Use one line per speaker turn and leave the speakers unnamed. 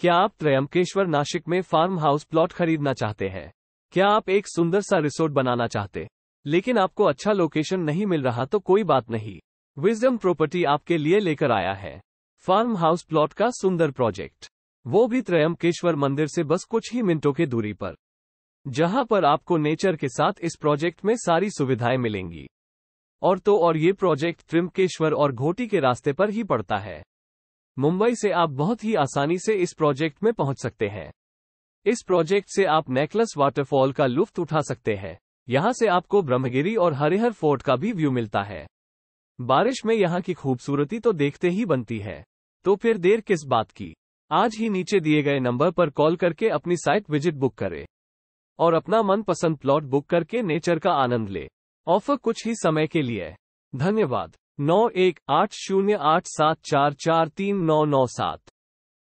क्या आप त्रयंबकेश्वर नासिक में फार्म हाउस प्लॉट खरीदना चाहते हैं क्या आप एक सुंदर सा रिसोर्ट बनाना चाहते लेकिन आपको अच्छा लोकेशन नहीं मिल रहा तो कोई बात नहीं विजडम प्रॉपर्टी आपके लिए लेकर आया है फार्म हाउस प्लॉट का सुंदर प्रोजेक्ट वो भी त्रयंकेश्वर मंदिर से बस कुछ ही मिनटों की दूरी पर जहां पर आपको नेचर के साथ इस प्रोजेक्ट में सारी सुविधाएं मिलेंगी और तो और ये प्रोजेक्ट त्रिमकेश्वर और घोटी के रास्ते पर ही पड़ता है मुंबई से आप बहुत ही आसानी से इस प्रोजेक्ट में पहुंच सकते हैं इस प्रोजेक्ट से आप नेकलस वाटरफॉल का लुफ्त उठा सकते हैं यहाँ से आपको ब्रह्मगिरी और हरिहर फोर्ट का भी व्यू मिलता है बारिश में यहाँ की खूबसूरती तो देखते ही बनती है तो फिर देर किस बात की आज ही नीचे दिए गए नंबर पर कॉल करके अपनी साइट विजिट बुक करें और अपना मनपसंद प्लॉट बुक करके नेचर का आनंद ले ऑफर कुछ ही समय के लिए धन्यवाद नौ एक आठ शून्य आठ सात चार चार तीन नौ नौ सात